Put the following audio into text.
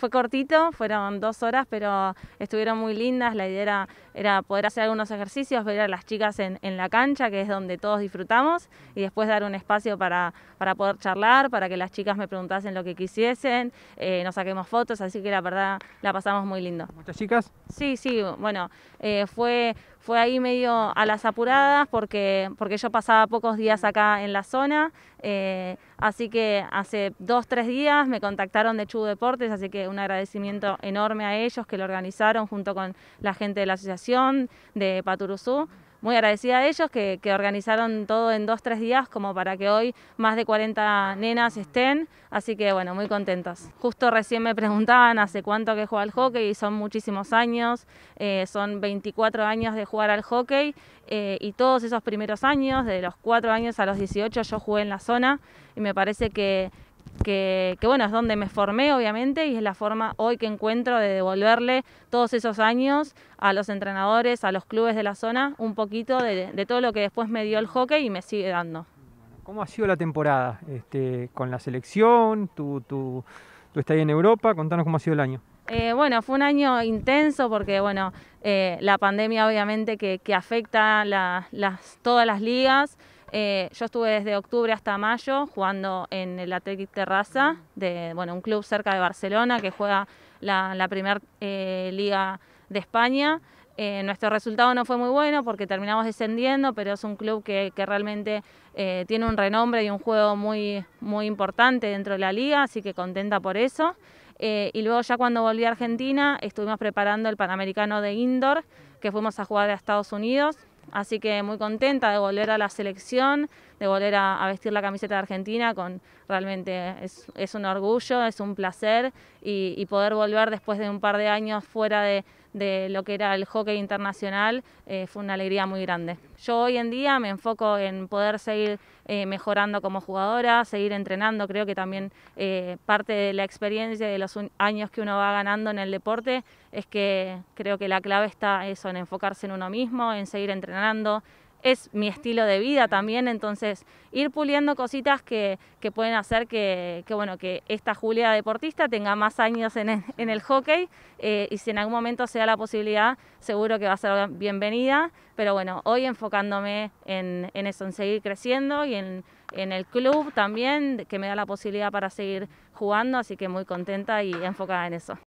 Fue cortito, fueron dos horas, pero estuvieron muy lindas. La idea era, poder hacer algunos ejercicios, ver a las chicas en, la cancha, que es donde todos disfrutamos, y después dar un espacio para, poder charlar, para que las chicas me preguntasen lo que quisiesen, eh, nos saquemos fotos, así que la verdad la pasamos muy lindo. ¿Muchas chicas? Sí, sí, bueno, eh, fue, fue ahí medio a las apuradas porque, porque yo pasaba pocos días acá en la zona. Eh, así que hace dos, tres días me contactaron de Chu Deportes, así que un agradecimiento enorme a ellos que lo organizaron junto con la gente de la asociación de Paturuzú muy agradecida a ellos que, organizaron todo en dos, tres días como para que hoy más de 40 nenas estén, así que bueno, muy contentas. Justo recién me preguntaban hace cuánto que juega al hockey y son muchísimos años, eh, son 24 años de jugar al hockey eh, y todos esos primeros años, de los 4 años a los 18 yo jugué en la zona y me parece que que, bueno, es donde me formé obviamente y es la forma hoy que encuentro de devolverle todos esos años a los entrenadores, a los clubes de la zona, un poquito de, todo lo que después me dio el hockey y me sigue dando. ¿Cómo ha sido la temporada este, con la selección, tu, tu, en Europa? Contanos cómo ha sido el año. Eh, bueno, fue un año intenso porque, bueno, eh, la pandemia obviamente que, afecta todas las ligas. Eh, yo estuve desde octubre hasta mayo jugando en el Athletic Terraza, de, bueno, un club cerca de Barcelona que juega la, primera eh, liga de España. Eh, nuestro resultado no fue muy bueno porque terminamos descendiendo, pero es un club que, realmente tiene un renombre y un juego muy, importante dentro de la liga, así que contenta por eso. y luego ya cuando volví a Argentina estuvimos preparando el Panamericano de Indoor, que fuimos a jugar a Estados Unidos. Así que muy contenta de volver a la selección de volver a, vestir la camiseta de Argentina, con realmente es, un orgullo, es un placer y, poder volver después de un par de años fuera de, lo que era el hockey internacional eh, fue una alegría muy grande. Yo hoy en día me enfoco en poder seguir eh, mejorando como jugadora, seguir entrenando, creo que también eh, parte de la experiencia de los años que uno va ganando en el deporte es que creo que la clave está eso, en enfocarse en uno mismo, en seguir entrenando, es mi estilo de vida también, entonces ir puliendo cositas que, pueden hacer que, bueno, que esta Julia deportista tenga más años en el, hockey eh, y si en algún momento se la posibilidad, seguro que va a ser bienvenida, pero bueno, hoy enfocándome en, eso, en seguir creciendo y en, el club también, que me da la posibilidad para seguir jugando, así que muy contenta y enfocada en eso.